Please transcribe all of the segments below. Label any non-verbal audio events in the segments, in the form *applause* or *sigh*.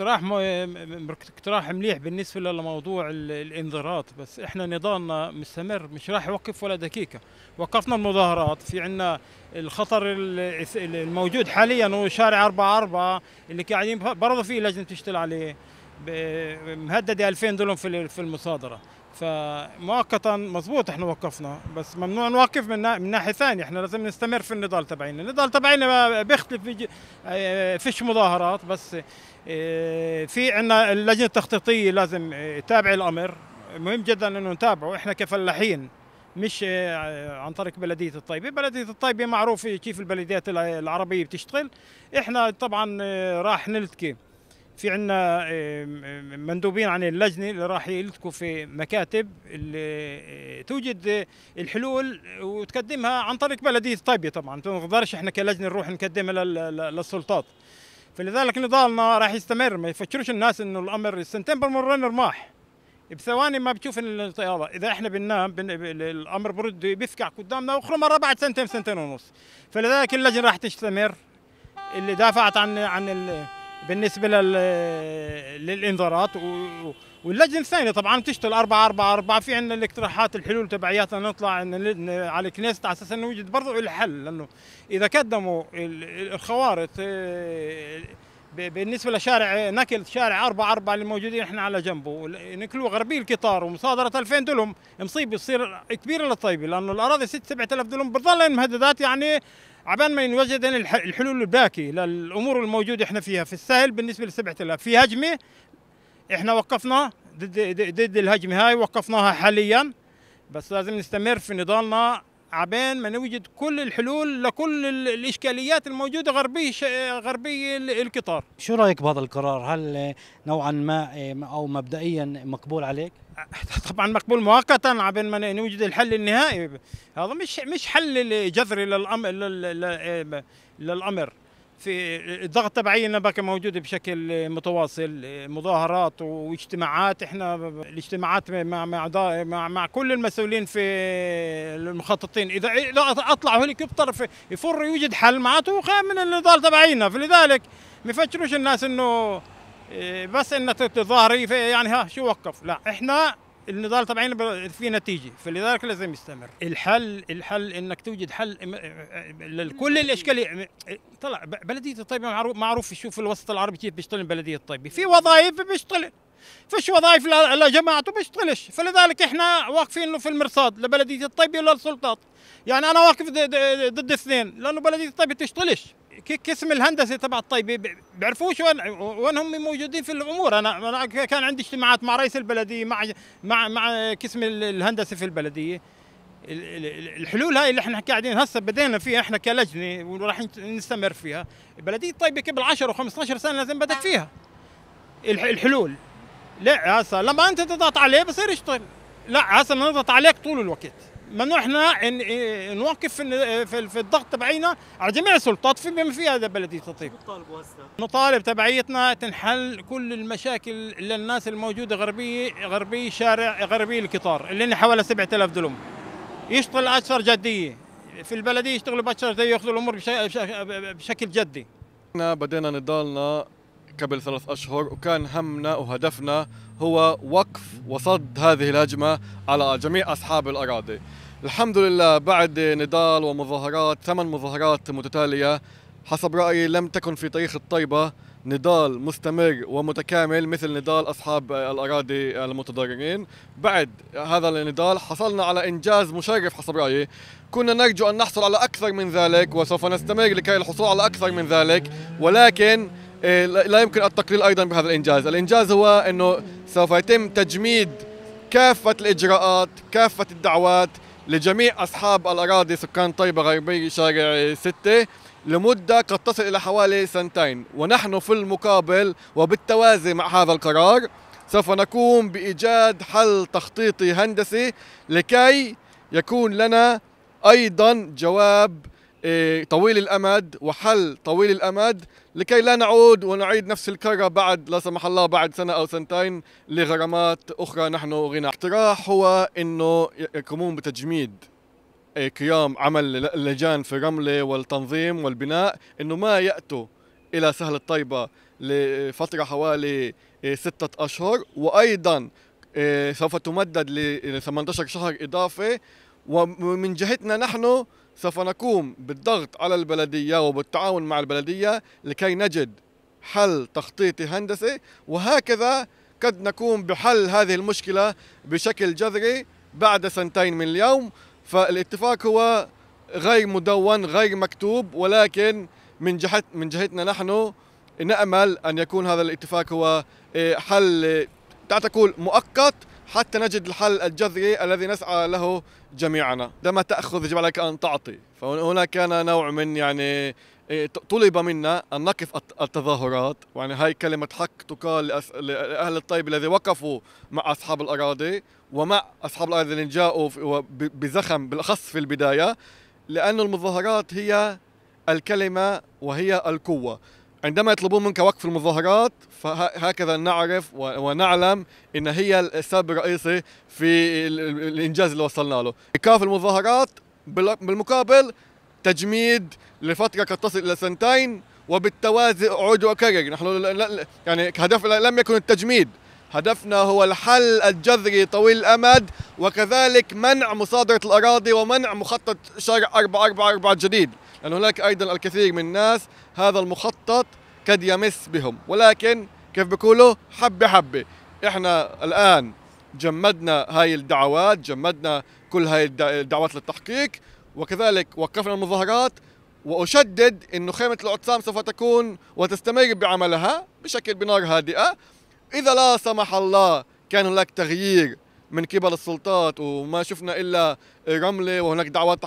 اقتراح اقتراح مليح بالنسبه لموضوع الانذارات بس احنا نضالنا مستمر مش راح يوقف ولا دقيقه وقفنا المظاهرات في عندنا الخطر الموجود حاليا هو شارع 4 4 اللي قاعدين برضه في لجنه تشتغل عليه مهدده 2000 دولار في المصادره فمؤقتا مضبوط احنا وقفنا بس ممنوع نوقف من ناحيه ثانيه احنا لازم نستمر في النضال تبعنا النضال تبعنا بيختلف في آه، فيش مظاهرات بس آه، في عندنا اللجنه التخطيطيه لازم تتابع آه، الامر مهم جدا انه نتابعه احنا كفلاحين مش عن طريق بلديه الطيبه بلديه الطيبه معروفة كيف البلديات العربيه بتشتغل احنا طبعا راح نلتقي في عندنا آه، مندوبين عن اللجنه اللي راح يلتقوا في مكاتب اللي آه، توجد الحلول وتقدمها عن طريق بلديه طيبه طبعا ما نقدرش احنا كلجنه نروح نقدمها للسلطات فلذلك نضالنا راح يستمر ما يفكروش الناس انه الامر سنتين بالمرين رماح بثواني ما بتشوف الطياره اذا احنا بننام بن... الامر برد بيفقع قدامنا واخر مره بعد سنتين سنتين ونص فلذلك اللجنه راح تستمر اللي دافعت عن عن ال... بالنسبه للانذارات واللجنه الثانيه طبعا بتشتغل 4 4 4 في عندنا الاقتراحات الحلول تبعياتنا نطلع على الكنيسة على اساس انه يوجد برضه الحل لانه اذا قدموا الخوارط آه، بالنسبه لشارع نكل شارع 4 4 اللي موجودين احنا على جنبه نكلوه غربي القطار ومصادره 2000 دلم مصيبه تصير كبيره للطيبه لانه الاراضي 6 7000 دلم بتضل مهددات يعني عبان ما ينوجد الحلول الباكي للامور الموجوده احنا فيها في السهل بالنسبه ل 7000 في هجمه احنا وقفنا ضد ضد الهجمه هاي وقفناها حاليا بس لازم نستمر في نضالنا عبين ما نوجد كل الحلول لكل الاشكاليات الموجوده غربي غربي القطار. شو رايك بهذا القرار؟ هل نوعا ما إيه، او مبدئيا مقبول عليك؟ *laughs* طبعا مقبول مؤقتا عبين ما نوجد الحل النهائي هذا مش مش حل جذري إيه، للامر للامر في الضغط تبعينا باقي موجود بشكل متواصل مظاهرات واجتماعات احنا الاجتماعات مع مع مع, مع كل المسؤولين في المخططين اذا اذا إيه، اطلع هليكوبتر يفر يوجد حل معناته خير من النضال تبعينا فلذلك ما يفكروش الناس انه إيه، بس انه تظاهري يعني ها شو وقف لا احنا النضال طبعا في نتيجه فلذلك لازم يستمر الحل الحل انك توجد حل لكل الاشكاليه طلع بلديه الطيبه معروف معروف شوف الوسط العربي كيف بيشتغل بلديه الطيبه في وظائف بيشتغل فيش وظائف لجماعته جماعته بيشتغلش فلذلك احنا واقفين في المرصاد لبلديه الطيبه ولا السلطات يعني انا واقف ضد اثنين لانه بلديه الطيبه تشتغلش كاسم الهندسه تبع الطيب بيعرفوش وين وين هم موجودين في الامور انا انا كان عندي اجتماعات مع رئيس البلديه مع مع مع قسم الهندسه في البلديه الحلول هاي اللي احنا قاعدين هسه بدينا فيها احنا كلجنه وراح نستمر فيها بلديه طيب قبل 10 و15 سنه لازم بدت نعم. فيها الحلول لا هسه لما انت تضغط عليه بصير يشتغل لا هسه نضغط عليك طول الوقت ممنوع احنا نوقف في الضغط تبعينا على جميع السلطات بما في هذا بلديه الطيب. نطالب تبعيتنا تنحل كل المشاكل للناس الموجوده غربيه غربي شارع غربي القطار اللي حوالي 7000 دلم. يشتغل اشهر جديه في البلديه يشتغلوا باشهر زي ياخذوا الامور بشكل جدي. احنا بدينا نضالنا قبل ثلاث أشهر وكان همنا وهدفنا هو وقف وصد هذه الهجمة على جميع أصحاب الأراضي الحمد لله بعد نضال ومظاهرات ثمان مظاهرات متتالية حسب رأيي لم تكن في تاريخ الطيبة نضال مستمر ومتكامل مثل نضال أصحاب الأراضي المتضررين بعد هذا النضال حصلنا على إنجاز مشرف حسب رأيي كنا نرجو أن نحصل على أكثر من ذلك وسوف نستمر لكي الحصول على أكثر من ذلك ولكن إيه، لا يمكن التقليل ايضا بهذا الانجاز، الانجاز هو انه سوف يتم تجميد كافه الاجراءات، كافه الدعوات لجميع اصحاب الاراضي سكان طيبه غربي شارع 6 لمده قد تصل الى حوالي سنتين، ونحن في المقابل وبالتوازي مع هذا القرار سوف نقوم بايجاد حل تخطيطي هندسي لكي يكون لنا ايضا جواب إيه، طويل الامد وحل طويل الامد لكي لا نعود ونعيد نفس الكره بعد لا سمح الله بعد سنه او سنتين لغرامات اخرى نحن غنى اقتراح هو انه يقومون بتجميد إيه، قيام عمل اللجان في الرمله والتنظيم والبناء انه ما ياتوا الى سهل الطيبه لفتره حوالي إيه، ستة اشهر وايضا سوف تمدد ل 18 شهر اضافه ومن جهتنا نحن سوف نقوم بالضغط على البلدية وبالتعاون مع البلدية لكي نجد حل تخطيطي هندسي وهكذا قد نقوم بحل هذه المشكلة بشكل جذري بعد سنتين من اليوم فالاتفاق هو غير مدون غير مكتوب ولكن من جهت من جهتنا نحن نأمل أن يكون هذا الاتفاق هو إيه، حل تعال تقول مؤقت حتى نجد الحل الجذري الذي نسعى له جميعنا لما تأخذ يجب عليك أن تعطي فهنا كان نوع من يعني إيه، طلب منا أن نقف التظاهرات يعني هاي كلمة حق تقال لأهل الطيب الذي وقفوا مع أصحاب الأراضي ومع أصحاب الأراضي الذين جاءوا بزخم بالأخص في البداية لأن المظاهرات هي الكلمة وهي القوة عندما يطلبون منك وقف المظاهرات فهكذا نعرف ونعلم ان هي السبب الرئيسي في الانجاز اللي وصلنا له ايقاف المظاهرات بالمقابل تجميد لفتره قد تصل الى سنتين وبالتوازي اعود واكرر نحن يعني هدفنا لم يكن التجميد هدفنا هو الحل الجذري طويل الامد وكذلك منع مصادره الاراضي ومنع مخطط شارع 444 جديد لأن هناك أيضا الكثير من الناس هذا المخطط قد يمس بهم ولكن كيف بيقولوا حبة حبة إحنا الآن جمدنا هاي الدعوات جمدنا كل هاي الدعوات للتحقيق وكذلك وقفنا المظاهرات وأشدد أن خيمة العتصام سوف تكون وتستمر بعملها بشكل بنار هادئة إذا لا سمح الله كان هناك تغيير من قبل السلطات وما شفنا إلا رملة وهناك دعوات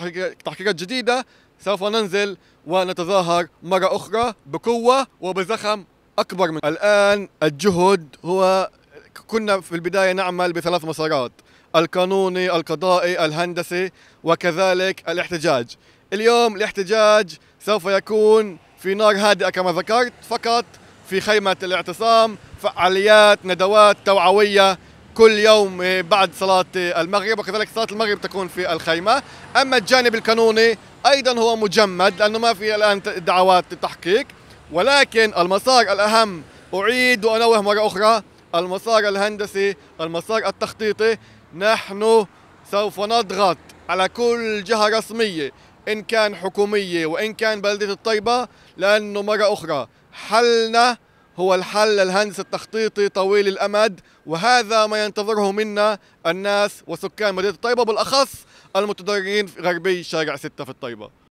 تحقيقات جديدة سوف ننزل ونتظاهر مرة أخرى بقوة وبزخم أكبر من الآن الجهد هو كنا في البداية نعمل بثلاث مسارات القانوني القضائي الهندسي وكذلك الاحتجاج اليوم الاحتجاج سوف يكون في نار هادئة كما ذكرت فقط في خيمة الاعتصام فعاليات ندوات توعوية كل يوم بعد صلاة المغرب وكذلك صلاة المغرب تكون في الخيمة أما الجانب القانوني ايضا هو مجمد لانه ما في الان دعوات للتحقيق ولكن المسار الاهم اعيد وانوه مره اخرى المسار الهندسي المسار التخطيطي نحن سوف نضغط على كل جهه رسميه ان كان حكوميه وان كان بلديه الطيبه لانه مره اخرى حلنا هو الحل الهندسي التخطيطي طويل الامد وهذا ما ينتظره منا الناس وسكان مدينه الطيبه بالاخص المتضررين في غربي شارع ستة في الطيبه